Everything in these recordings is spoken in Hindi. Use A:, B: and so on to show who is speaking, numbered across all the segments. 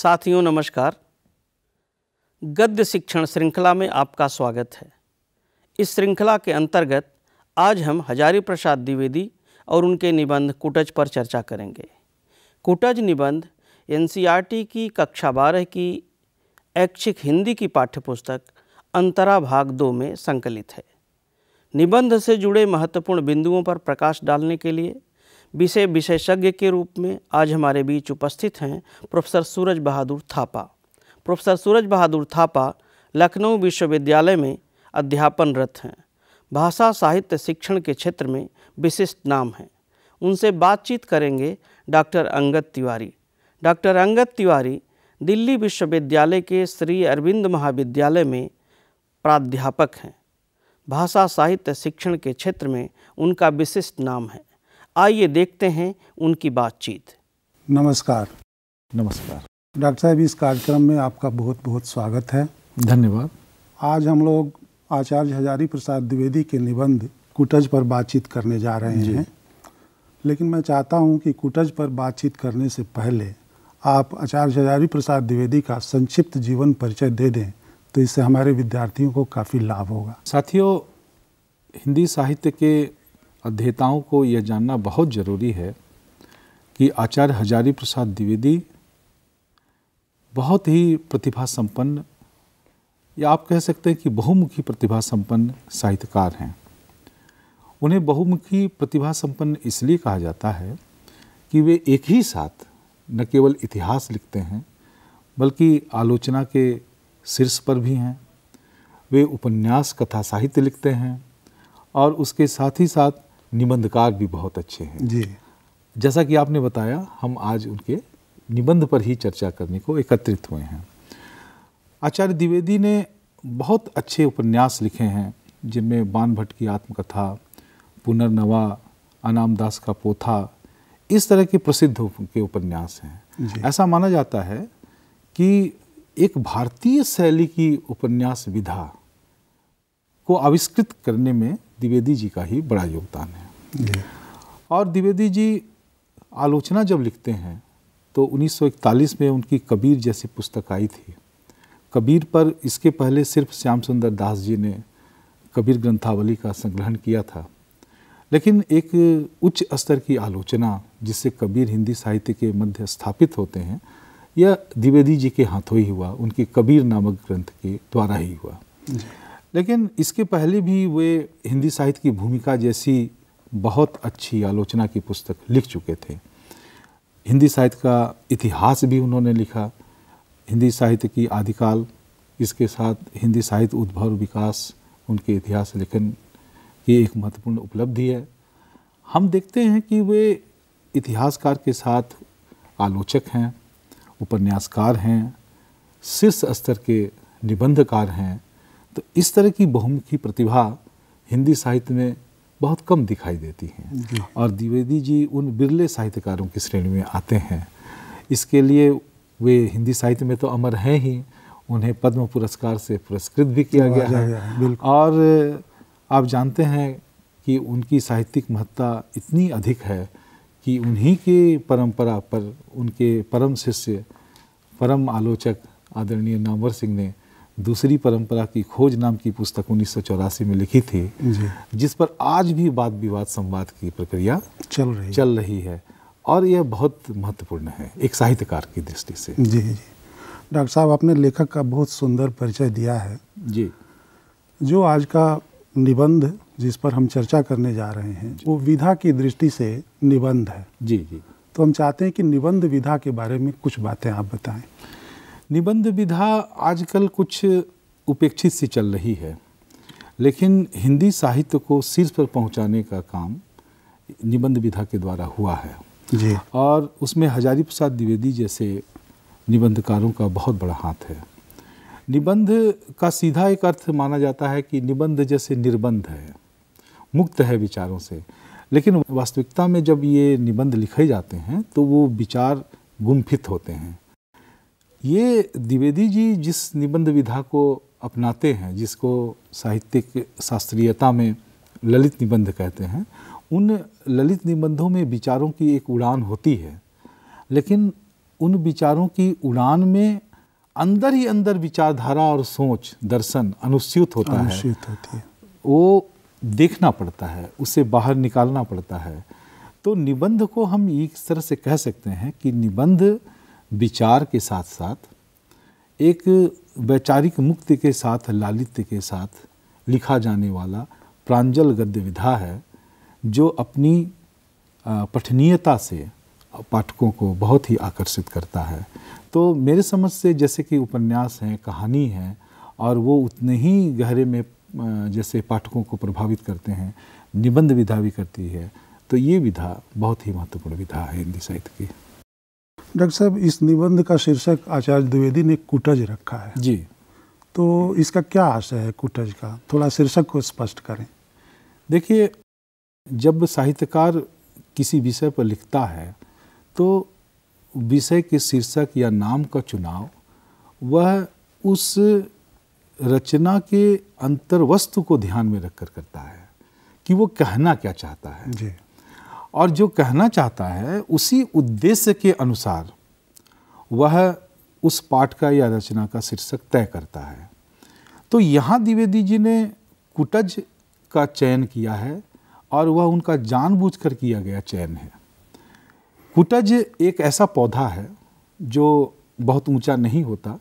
A: साथियों नमस्कार गद्य शिक्षण श्रृंखला में आपका स्वागत है इस श्रृंखला के अंतर्गत आज हम हजारी प्रसाद द्विवेदी और उनके निबंध कुटज पर चर्चा करेंगे कुटज निबंध एन की कक्षा बारह की ऐच्छिक हिंदी की पाठ्यपुस्तक अंतरा भाग दो में संकलित है निबंध से जुड़े महत्वपूर्ण बिंदुओं पर प्रकाश डालने के लिए विषय विशेषज्ञ के रूप में आज हमारे बीच उपस्थित हैं प्रोफेसर सूरज बहादुर थापा प्रोफेसर सूरज बहादुर थापा लखनऊ विश्वविद्यालय में अध्यापनरत हैं भाषा साहित्य शिक्षण के क्षेत्र में विशिष्ट नाम हैं उनसे बातचीत करेंगे डॉक्टर अंगद तिवारी डॉक्टर अंगद तिवारी दिल्ली विश्वविद्यालय के श्री अरविंद महाविद्यालय में प्राध्यापक हैं भाषा साहित्य शिक्षण के क्षेत्र में उनका विशिष्ट नाम है आइए देखते हैं उनकी बातचीत
B: नमस्कार नमस्कार डॉक्टर साहब इस कार्यक्रम में आपका बहुत बहुत स्वागत है धन्यवाद आज हम लोग आचार्य हजारी प्रसाद द्विवेदी के निबंध कुटज पर बातचीत करने जा रहे हैं लेकिन मैं चाहता हूं कि कुटज पर बातचीत करने से पहले आप आचार्य हजारी प्रसाद द्विवेदी का संक्षिप्त जीवन परिचय दे दें तो इससे हमारे विद्यार्थियों को
C: काफ़ी लाभ होगा साथियों हिंदी साहित्य के अध्येताओं को यह जानना बहुत ज़रूरी है कि आचार्य हजारी प्रसाद द्विवेदी बहुत ही प्रतिभा संपन्न या आप कह सकते हैं कि बहुमुखी प्रतिभा संपन्न साहित्यकार हैं उन्हें बहुमुखी प्रतिभा संपन्न इसलिए कहा जाता है कि वे एक ही साथ न केवल इतिहास लिखते हैं बल्कि आलोचना के शीर्ष पर भी हैं वे उपन्यास कथा साहित्य लिखते हैं और उसके साथ ही साथ निबंधकार भी बहुत अच्छे हैं जी जैसा कि आपने बताया हम आज उनके निबंध पर ही चर्चा करने को एकत्रित हुए हैं आचार्य द्विवेदी ने बहुत अच्छे उपन्यास लिखे हैं जिनमें बान भट्ट की आत्मकथा पुनर्नवा अनामदास का पोथा इस तरह के प्रसिद्ध के उपन्यास हैं ऐसा माना जाता है कि एक भारतीय शैली की उपन्यास विधा को आविष्कृत करने में द्विवेदी जी का ही बड़ा योगदान है और द्विवेदी जी आलोचना जब लिखते हैं तो 1941 में उनकी कबीर जैसी पुस्तक आई थी कबीर पर इसके पहले सिर्फ श्याम सुंदर दास जी ने कबीर ग्रंथावली का संग्रहण किया था लेकिन एक उच्च स्तर की आलोचना जिससे कबीर हिंदी साहित्य के मध्य स्थापित होते हैं यह द्विवेदी जी के हाथों ही हुआ उनके कबीर नामक ग्रंथ के द्वारा ही हुआ लेकिन इसके पहले भी वे हिंदी साहित्य की भूमिका जैसी बहुत अच्छी आलोचना की पुस्तक लिख चुके थे हिंदी साहित्य का इतिहास भी उन्होंने लिखा हिंदी साहित्य की आदिकाल इसके साथ हिंदी साहित्य उद्भव विकास उनके इतिहास लेखन की एक महत्वपूर्ण उपलब्धि है हम देखते हैं कि वे इतिहासकार के साथ आलोचक हैं उपन्यासकार हैं शीर्ष स्तर के निबंधकार हैं तो इस तरह की बहुमुखी प्रतिभा हिंदी साहित्य में बहुत कम दिखाई देती हैं और द्विवेदी जी उन बिरले साहित्यकारों की श्रेणी में आते हैं इसके लिए वे हिंदी साहित्य में तो अमर हैं ही उन्हें पद्म पुरस्कार से पुरस्कृत भी किया गया है और आप जानते हैं कि उनकी साहित्यिक महत्ता इतनी अधिक है कि उन्हीं के परंपरा पर उनके परम शिष्य परम आलोचक आदरणीय नामवर सिंह ने दूसरी परंपरा की खोज नाम की पुस्तक उन्नीस में लिखी थी जिस पर आज भी वाद विवाद संवाद की प्रक्रिया चल रही चल रही है और यह बहुत महत्वपूर्ण है एक साहित्यकार की दृष्टि से जी जी
B: डॉक्टर साहब आपने लेखक का बहुत सुंदर परिचय दिया है जी जो आज का निबंध जिस पर हम चर्चा करने जा रहे हैं वो विधा की दृष्टि से निबंध है जी जी तो हम चाहते हैं कि निबंध विधा के बारे में कुछ बातें आप
C: बताएं निबंध विधा आजकल कुछ उपेक्षित सी चल रही है लेकिन हिंदी साहित्य को शीर्ष पर पहुंचाने का काम निबंध विधा के द्वारा हुआ है जी और उसमें हजारी प्रसाद द्विवेदी जैसे निबंधकारों का बहुत बड़ा हाथ है निबंध का सीधा एक अर्थ माना जाता है कि निबंध जैसे निर्बंध है मुक्त है विचारों से लेकिन वास्तविकता में जब ये निबंध लिखे जाते हैं तो वो विचार गुम्फित होते हैं ये द्विवेदी जी जिस निबंध विधा को अपनाते हैं जिसको साहित्यिक शास्त्रीयता में ललित निबंध कहते हैं उन ललित निबंधों में विचारों की एक उड़ान होती है लेकिन उन विचारों की उड़ान में अंदर ही अंदर विचारधारा और सोच दर्शन अनुस्यूत होता अनुस्यूत है होती है वो देखना पड़ता है उसे बाहर निकालना पड़ता है तो निबंध को हम इस तरह से कह सकते हैं कि निबंध विचार के साथ साथ एक वैचारिक मुक्ति के साथ लालित्य के साथ लिखा जाने वाला प्रांजल गद्य विधा है जो अपनी पठनीयता से पाठकों को बहुत ही आकर्षित करता है तो मेरे समझ से जैसे कि उपन्यास हैं कहानी है और वो उतने ही गहरे में जैसे पाठकों को प्रभावित करते हैं निबंध विधा भी करती है तो ये विधा बहुत ही महत्वपूर्ण विधा है हिंदी साहित्य की
B: डॉक्टर साहब इस निबंध का शीर्षक आचार्य द्विवेदी ने कुटज रखा है जी तो इसका क्या आशय है कुटज
C: का थोड़ा शीर्षक को स्पष्ट करें देखिए जब साहित्यकार किसी विषय पर लिखता है तो विषय के शीर्षक या नाम का चुनाव वह उस रचना के अंतर्वस्तु को ध्यान में रखकर करता है कि वो कहना क्या चाहता है जी और जो कहना चाहता है उसी उद्देश्य के अनुसार वह उस पाठ का या रचना का शीर्षक तय करता है तो यहाँ द्विवेदी जी ने कुटज का चयन किया है और वह उनका जानबूझकर किया गया चयन है कुटज एक ऐसा पौधा है जो बहुत ऊंचा नहीं होता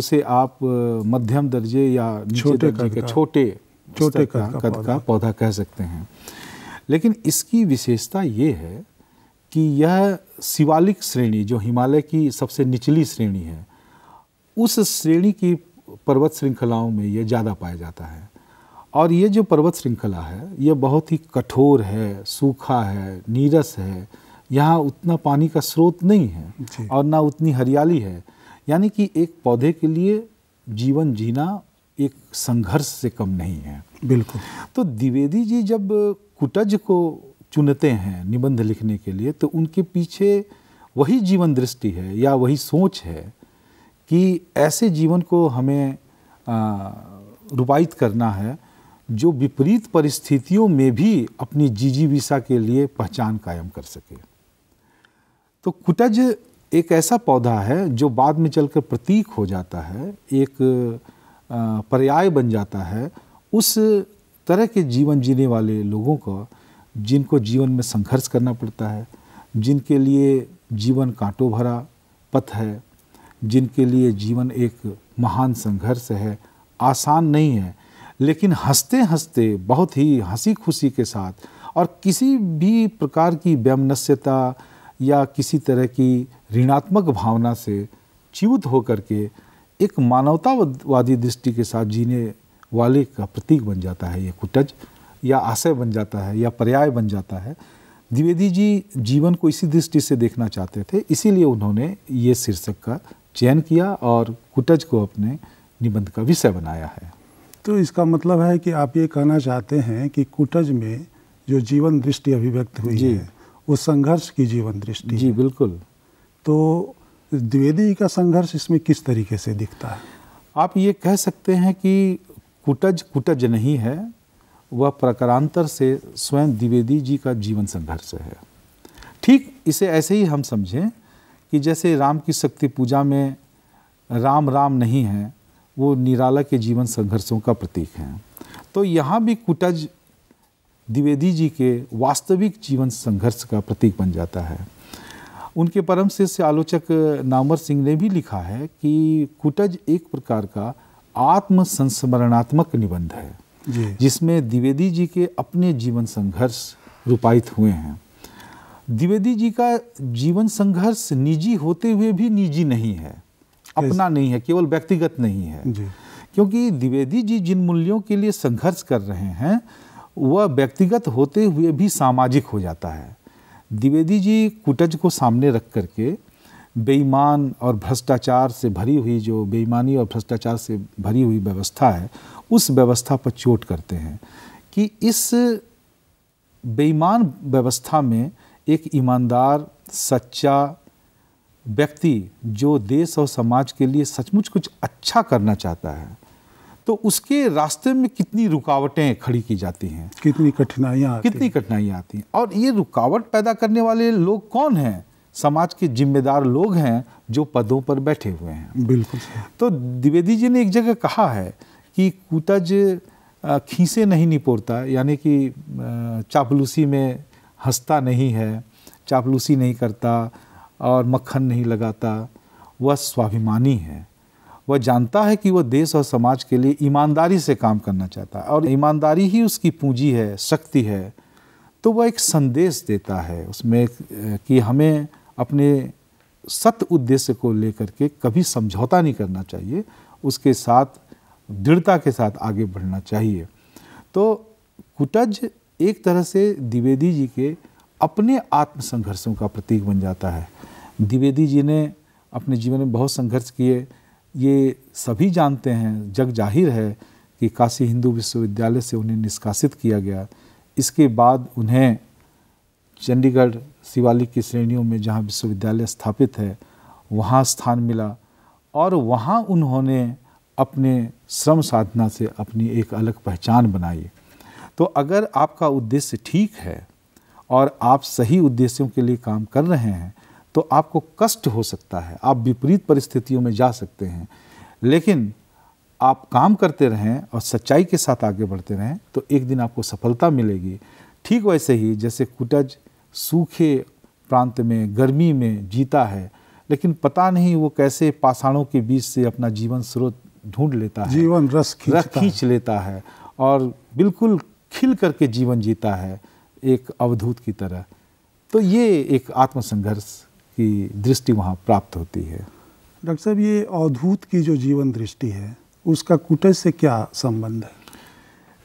C: उसे आप मध्यम दर्जे या छोटे के छोटे छोटे कद का, का पौधा कह सकते हैं लेकिन इसकी विशेषता ये है कि यह शिवालिक श्रेणी जो हिमालय की सबसे निचली श्रेणी है उस श्रेणी की पर्वत श्रृंखलाओं में यह ज़्यादा पाया जाता है और ये जो पर्वत श्रृंखला है ये बहुत ही कठोर है सूखा है नीरस है यहाँ उतना पानी का स्रोत नहीं है और ना उतनी हरियाली है यानी कि एक पौधे के लिए जीवन जीना एक संघर्ष से कम नहीं है बिल्कुल तो द्विवेदी जी जब कुटज को चुनते हैं निबंध लिखने के लिए तो उनके पीछे वही जीवन दृष्टि है या वही सोच है कि ऐसे जीवन को हमें रूपायित करना है जो विपरीत परिस्थितियों में भी अपनी जीजीविशा के लिए पहचान कायम कर सके तो कुटज एक ऐसा पौधा है जो बाद में चलकर प्रतीक हो जाता है एक पर्याय बन जाता है उस तरह के जीवन जीने वाले लोगों को जिनको जीवन में संघर्ष करना पड़ता है जिनके लिए जीवन कांटों भरा पथ है जिनके लिए जीवन एक महान संघर्ष है आसान नहीं है लेकिन हंसते हंसते बहुत ही हंसी खुशी के साथ और किसी भी प्रकार की व्यमनस्यता या किसी तरह की ऋणात्मक भावना से च्यूत होकर के एक मानवतावादी दृष्टि के साथ जीने वाले का प्रतीक बन जाता है ये कुटज या आशय बन जाता है या पर्याय बन जाता है द्विवेदी जी जीवन को इसी दृष्टि से देखना चाहते थे इसीलिए उन्होंने ये शीर्षक का चयन किया और कुटज को अपने निबंध का विषय बनाया है तो
B: इसका मतलब है कि आप ये कहना चाहते हैं कि कुटज में जो जीवन दृष्टि अभिव्यक्त हुई है वो संघर्ष की जीवन दृष्टि जी बिल्कुल तो द्विवेदी
C: का संघर्ष इसमें किस तरीके से दिखता है आप ये कह सकते हैं कि कुटज कुटज नहीं है वह प्रकारांतर से स्वयं द्विवेदी जी का जीवन संघर्ष है ठीक इसे ऐसे ही हम समझें कि जैसे राम की शक्ति पूजा में राम राम नहीं है वो निराला के जीवन संघर्षों का प्रतीक है तो यहाँ भी कुटज द्विवेदी जी के वास्तविक जीवन संघर्ष का प्रतीक बन जाता है उनके परम शिष्य आलोचक नामर सिंह ने भी लिखा है कि कुटज एक प्रकार का आत्म संस्मरणात्मक निबंध है जिसमें द्विवेदी जी के अपने जीवन संघर्ष रूपायित हुए हैं द्विवेदी जी का जीवन संघर्ष निजी होते हुए भी निजी नहीं है अपना नहीं है केवल व्यक्तिगत नहीं है क्योंकि द्विवेदी जी जिन मूल्यों के लिए संघर्ष कर रहे हैं वह व्यक्तिगत होते हुए भी सामाजिक हो जाता है द्विवेदी जी कुटज को सामने रख करके बेईमान और भ्रष्टाचार से भरी हुई जो बेईमानी और भ्रष्टाचार से भरी हुई व्यवस्था है उस व्यवस्था पर चोट करते हैं कि इस बेईमान व्यवस्था में एक ईमानदार सच्चा व्यक्ति जो देश और समाज के लिए सचमुच कुछ अच्छा करना चाहता है तो उसके रास्ते में कितनी रुकावटें खड़ी की जाती हैं कितनी कठिनाइयाँ कितनी कठिनाइयाँ आती हैं और ये रुकावट पैदा करने वाले लोग कौन हैं समाज के जिम्मेदार लोग हैं जो पदों पर बैठे हुए हैं बिल्कुल तो द्विवेदी जी ने एक जगह कहा है कि कुतज खीसे नहीं निपोरता यानी कि चापलूसी में हंसता नहीं है चापलूसी नहीं करता और मक्खन नहीं लगाता वह स्वाभिमानी है वह जानता है कि वह देश और समाज के लिए ईमानदारी से काम करना चाहता है और ईमानदारी ही उसकी पूंजी है शक्ति है तो वह एक संदेश देता है उसमें कि हमें अपने सत उद्देश्य को लेकर के कभी समझौता नहीं करना चाहिए उसके साथ दृढ़ता के साथ आगे बढ़ना चाहिए तो कुटज एक तरह से द्विवेदी जी के अपने आत्म संघर्षों का प्रतीक बन जाता है द्विवेदी जी ने अपने जीवन में बहुत संघर्ष किए ये सभी जानते हैं जग जाहिर है कि काशी हिंदू विश्वविद्यालय से उन्हें निष्कासित किया गया इसके बाद उन्हें चंडीगढ़ शिवालिक की श्रेणियों में जहाँ विश्वविद्यालय स्थापित है वहाँ स्थान मिला और वहाँ उन्होंने अपने श्रम साधना से अपनी एक अलग पहचान बनाई तो अगर आपका उद्देश्य ठीक है और आप सही उद्देश्यों के लिए काम कर रहे हैं तो आपको कष्ट हो सकता है आप विपरीत परिस्थितियों में जा सकते हैं लेकिन आप काम करते रहें और सच्चाई के साथ आगे बढ़ते रहें तो एक दिन आपको सफलता मिलेगी ठीक वैसे ही जैसे कुटज सूखे प्रांत में गर्मी में जीता है लेकिन पता नहीं वो कैसे पाषाणों के बीच से अपना जीवन स्रोत ढूंढ लेता है जीवन रस रस खींच लेता है और बिल्कुल खिल करके जीवन जीता है एक अवधूत की तरह तो ये एक आत्मसंघर्ष की दृष्टि वहाँ प्राप्त होती है
B: डॉक्टर साहब ये अवधूत की जो जीवन दृष्टि है उसका कुटज से क्या संबंध है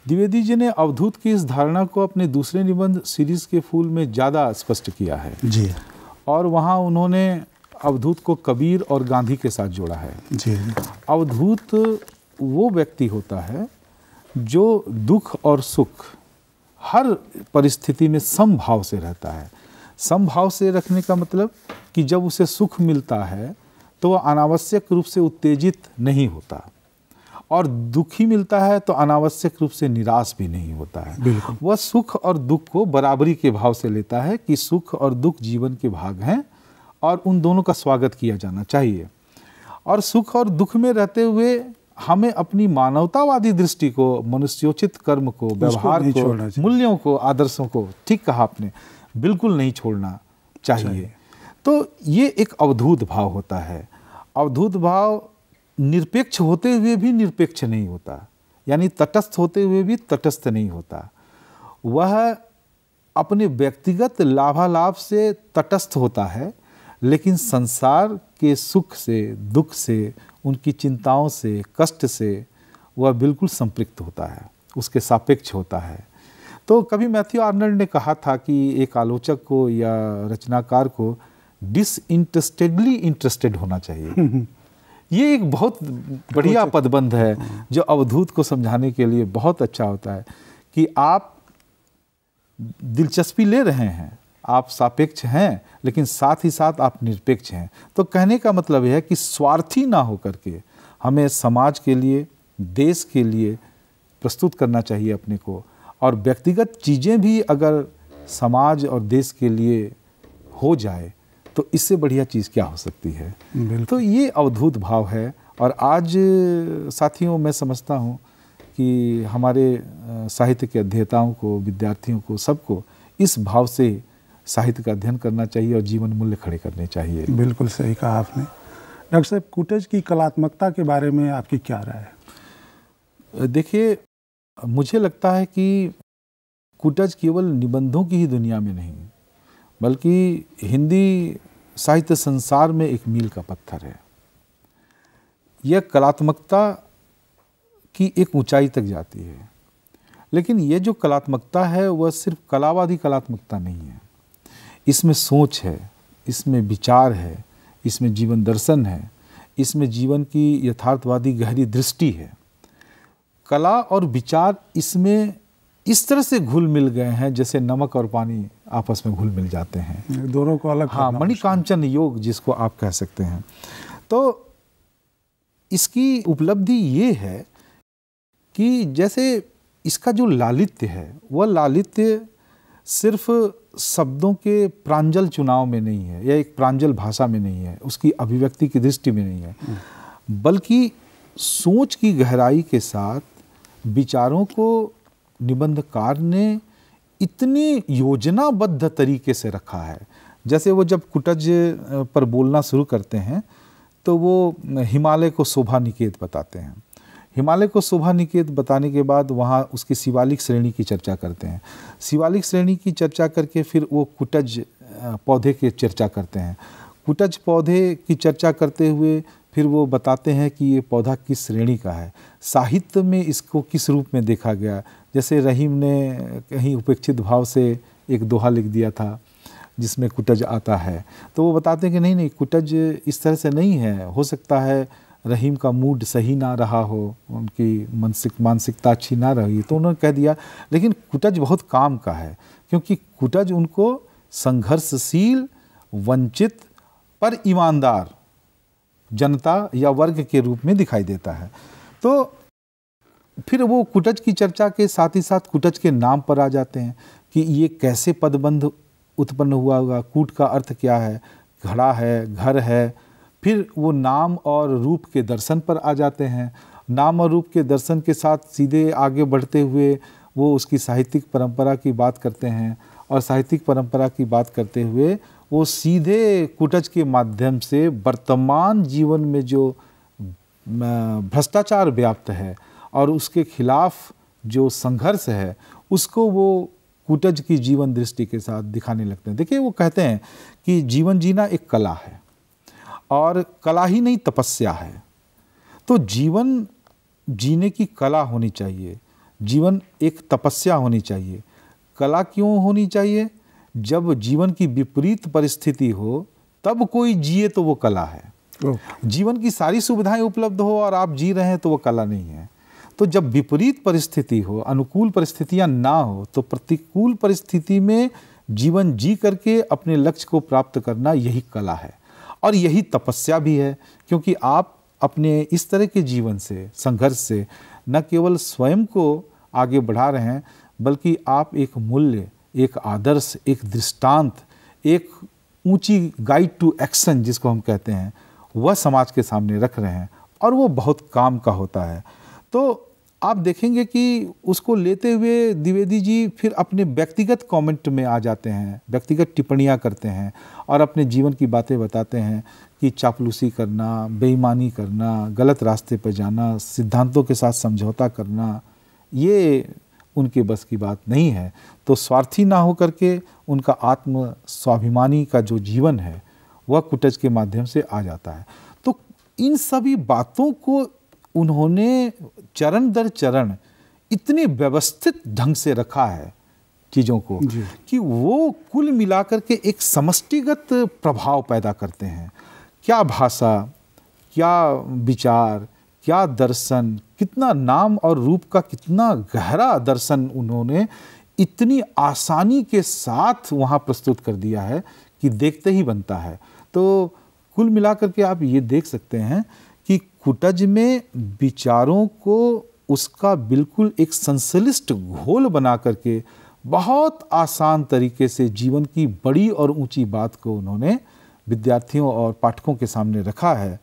C: द्विवेदी जी ने अवधूत की इस धारणा को अपने दूसरे निबंध सीरीज के फूल में ज़्यादा स्पष्ट किया है जी और वहाँ उन्होंने अवधूत को कबीर और गांधी के साथ जोड़ा है जी अवधूत वो व्यक्ति होता है जो दुख और सुख हर परिस्थिति में समभाव से रहता है समभाव से रखने का मतलब कि जब उसे सुख मिलता है तो वह अनावश्यक रूप से उत्तेजित नहीं होता और दुखी मिलता है तो अनावश्यक रूप से निराश भी नहीं होता है वह सुख और दुख को बराबरी के भाव से लेता है कि सुख और दुख जीवन के भाग हैं और उन दोनों का स्वागत किया जाना चाहिए और सुख और दुख में रहते हुए हमें अपनी मानवतावादी दृष्टि को मनुष्योचित कर्म को व्यवहार को मूल्यों को आदर्शों को ठीक कहा आपने बिल्कुल नहीं छोड़ना चाहिए, चाहिए। तो ये एक अवधूत भाव होता है अवधूत भाव निरपेक्ष होते हुए भी निरपेक्ष नहीं होता यानी तटस्थ होते हुए भी तटस्थ नहीं होता वह अपने व्यक्तिगत लाभालाभ से तटस्थ होता है लेकिन संसार के सुख से दुख से उनकी चिंताओं से कष्ट से वह बिल्कुल संपृक्त होता है उसके सापेक्ष होता है तो कभी मैथ्यू आर्नल्ड ने कहा था कि एक आलोचक को या रचनाकार को डिसइंटरेस्टेडली इंटरेस्टेड होना चाहिए ये एक बहुत बढ़िया पदबंध है हाँ। जो अवधूत को समझाने के लिए बहुत अच्छा होता है कि आप दिलचस्पी ले रहे हैं आप सापेक्ष हैं लेकिन साथ ही साथ आप निरपेक्ष हैं तो कहने का मतलब यह है कि स्वार्थी ना हो करके हमें समाज के लिए देश के लिए प्रस्तुत करना चाहिए अपने को और व्यक्तिगत चीज़ें भी अगर समाज और देश के लिए हो जाए तो इससे बढ़िया चीज़ क्या हो सकती है तो ये अवधूत भाव है और आज साथियों मैं समझता हूँ कि हमारे साहित्य के अध्येताओं को विद्यार्थियों को सबको इस भाव से साहित्य का अध्ययन करना चाहिए और जीवन मूल्य खड़े करने चाहिए बिल्कुल
B: सही कहा आपने
C: डॉक्टर
B: साहब कुटेज की कलात्मकता के बारे में आपकी क्या राय है देखिए
C: मुझे लगता है कि कुटज केवल निबंधों की ही दुनिया में नहीं बल्कि हिंदी साहित्य संसार में एक मील का पत्थर है यह कलात्मकता की एक ऊंचाई तक जाती है लेकिन यह जो कलात्मकता है वह सिर्फ कलावादी कलात्मकता नहीं है इसमें सोच है इसमें विचार है इसमें जीवन दर्शन है इसमें जीवन की यथार्थवादी गहरी दृष्टि है कला और विचार इसमें इस तरह से घुल मिल गए हैं जैसे नमक और पानी आपस में घुल मिल जाते हैं दोनों को अलग हाँ मणिकांचन योग जिसको आप कह सकते हैं तो इसकी उपलब्धि ये है कि जैसे इसका जो लालित्य है वह लालित्य सिर्फ शब्दों के प्रांजल चुनाव में नहीं है या एक प्रांजल भाषा में नहीं है उसकी अभिव्यक्ति की दृष्टि में नहीं है हम्म। बल्कि सोच की गहराई के साथ विचारों को निबंधकार ने इतने योजनाबद्ध तरीके से रखा है जैसे वो जब कुटज पर बोलना शुरू करते हैं तो वो हिमालय को शोभा निकेत बताते हैं हिमालय को शोभा निकेत बताने के बाद वहाँ उसकी शिवालिक श्रेणी की चर्चा करते हैं शिवालिक श्रेणी की चर्चा करके फिर वो कुटज पौधे की चर्चा करते हैं कुटज पौधे की चर्चा करते हुए फिर वो बताते हैं कि ये पौधा किस श्रेणी का है साहित्य में इसको किस रूप में देखा गया जैसे रहीम ने कहीं उपेक्षित भाव से एक दोहा लिख दिया था जिसमें कुटज आता है तो वो बताते हैं कि नहीं नहीं कुटज इस तरह से नहीं है हो सकता है रहीम का मूड सही ना रहा हो उनकी मानसिक मानसिकता अच्छी ना रही तो उन्होंने कह दिया लेकिन कुटज बहुत काम का है क्योंकि कुटज उनको संघर्षशील वंचित पर ईमानदार जनता या वर्ग के रूप में दिखाई देता है तो फिर वो कुटज की चर्चा के साथ ही साथ कुटज के नाम पर आ जाते हैं कि ये कैसे पदबंध उत्पन्न हुआ होगा कूट का अर्थ क्या है घड़ा है घर है फिर वो नाम और रूप के दर्शन पर आ जाते हैं नाम और रूप के दर्शन के साथ सीधे आगे बढ़ते हुए वो उसकी साहित्यिक परंपरा की बात करते हैं और साहित्यिक परंपरा की बात करते हुए वो सीधे कुटज के माध्यम से वर्तमान जीवन में जो भ्रष्टाचार व्याप्त है और उसके खिलाफ जो संघर्ष है उसको वो कुटज की जीवन दृष्टि के साथ दिखाने लगते हैं देखिए वो कहते हैं कि जीवन जीना एक कला है और कला ही नहीं तपस्या है तो जीवन जीने की कला होनी चाहिए जीवन एक तपस्या होनी चाहिए कला क्यों होनी चाहिए जब जीवन की विपरीत परिस्थिति हो तब कोई जिए तो वो कला है जीवन की सारी सुविधाएं उपलब्ध हो और आप जी रहे हैं तो वो कला नहीं है तो जब विपरीत परिस्थिति हो अनुकूल परिस्थितियां ना हो तो प्रतिकूल परिस्थिति में जीवन जी करके अपने लक्ष्य को प्राप्त करना यही कला है और यही तपस्या भी है क्योंकि आप अपने इस तरह के जीवन से संघर्ष से न केवल स्वयं को आगे बढ़ा रहे हैं बल्कि आप एक मूल्य एक आदर्श एक दृष्टांत एक ऊंची गाइड टू एक्शन जिसको हम कहते हैं वह समाज के सामने रख रहे हैं और वो बहुत काम का होता है तो आप देखेंगे कि उसको लेते हुए द्विवेदी जी फिर अपने व्यक्तिगत कमेंट में आ जाते हैं व्यक्तिगत टिप्पणियाँ करते हैं और अपने जीवन की बातें बताते हैं कि चापलूसी करना बेईमानी करना गलत रास्ते पर जाना सिद्धांतों के साथ समझौता करना ये उनके बस की बात नहीं है तो स्वार्थी ना हो करके उनका आत्म स्वाभिमानी का जो जीवन है वह कुटज के माध्यम से आ जाता है तो इन सभी बातों को उन्होंने चरण दर चरण इतने व्यवस्थित ढंग से रखा है चीज़ों को कि वो कुल मिलाकर के एक समष्टिगत प्रभाव पैदा करते हैं क्या भाषा क्या विचार क्या दर्शन कितना नाम और रूप का कितना गहरा दर्शन उन्होंने इतनी आसानी के साथ वहाँ प्रस्तुत कर दिया है कि देखते ही बनता है तो कुल मिलाकर के आप ये देख सकते हैं कि कुटज में विचारों को उसका बिल्कुल एक संश्लिष्ट घोल बना करके बहुत आसान तरीके से जीवन की बड़ी और ऊंची बात को उन्होंने विद्यार्थियों और पाठकों के सामने रखा है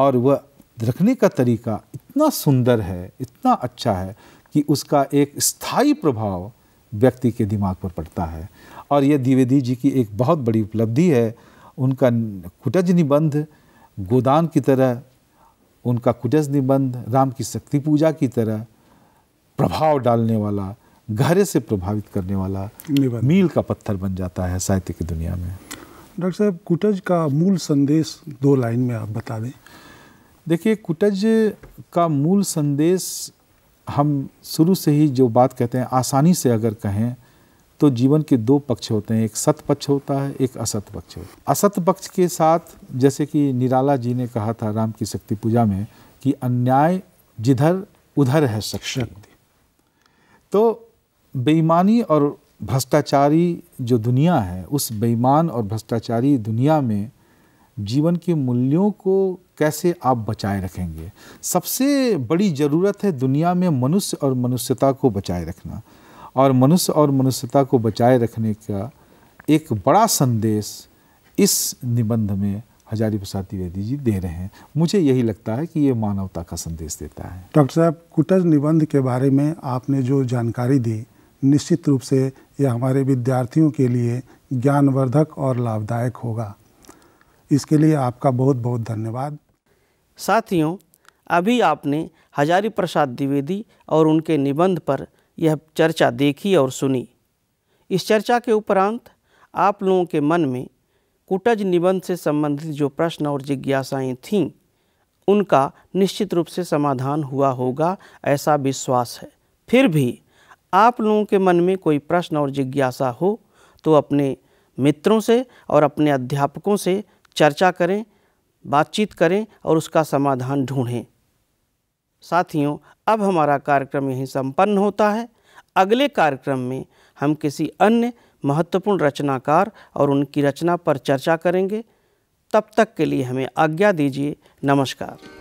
C: और वह रखने का तरीका इतना सुंदर है इतना अच्छा है कि उसका एक स्थायी प्रभाव व्यक्ति के दिमाग पर पड़ता है और यह द्विवेदी जी की एक बहुत बड़ी उपलब्धि है उनका कुटज निबंध गोदान की तरह उनका कुटज निबंध राम की शक्ति पूजा की तरह प्रभाव डालने वाला गहरे से प्रभावित करने वाला मील का पत्थर बन जाता है साहित्य की दुनिया में
B: डॉक्टर साहब कुटज का मूल संदेश दो लाइन में आप बता दें
C: देखिए कुटज का मूल संदेश हम शुरू से ही जो बात कहते हैं आसानी से अगर कहें तो जीवन के दो पक्ष होते हैं एक सत पक्ष होता है एक असत पक्ष होता है असत पक्ष के साथ जैसे कि निराला जी ने कहा था राम की शक्ति पूजा में कि अन्याय जिधर उधर है शक्ति तो बेईमानी और भ्रष्टाचारी जो दुनिया है उस बेईमान और भ्रष्टाचारी दुनिया में जीवन के मूल्यों को कैसे आप बचाए रखेंगे सबसे बड़ी ज़रूरत है दुनिया में मनुष्य और मनुष्यता को बचाए रखना और मनुष्य और मनुष्यता को बचाए रखने का एक बड़ा संदेश इस निबंध में हजारी प्रसाद त्रिवेदी जी दे रहे हैं मुझे यही लगता है कि ये मानवता का संदेश देता है
B: डॉक्टर साहब कुटज निबंध के बारे में आपने जो जानकारी दी निश्चित रूप से यह हमारे विद्यार्थियों के लिए ज्ञानवर्धक और लाभदायक होगा इसके लिए आपका बहुत बहुत धन्यवाद
A: साथियों अभी आपने हजारी प्रसाद द्विवेदी और उनके निबंध पर यह चर्चा देखी और सुनी इस चर्चा के उपरांत आप लोगों के मन में कुटज निबंध से संबंधित जो प्रश्न और जिज्ञासाएं थीं उनका निश्चित रूप से समाधान हुआ होगा ऐसा विश्वास है फिर भी आप लोगों के मन में कोई प्रश्न और जिज्ञासा हो तो अपने मित्रों से और अपने अध्यापकों से चर्चा करें बातचीत करें और उसका समाधान ढूंढें साथियों अब हमारा कार्यक्रम यहीं संपन्न होता है अगले कार्यक्रम में हम किसी अन्य महत्वपूर्ण रचनाकार और उनकी रचना पर चर्चा करेंगे तब तक के लिए हमें आज्ञा दीजिए नमस्कार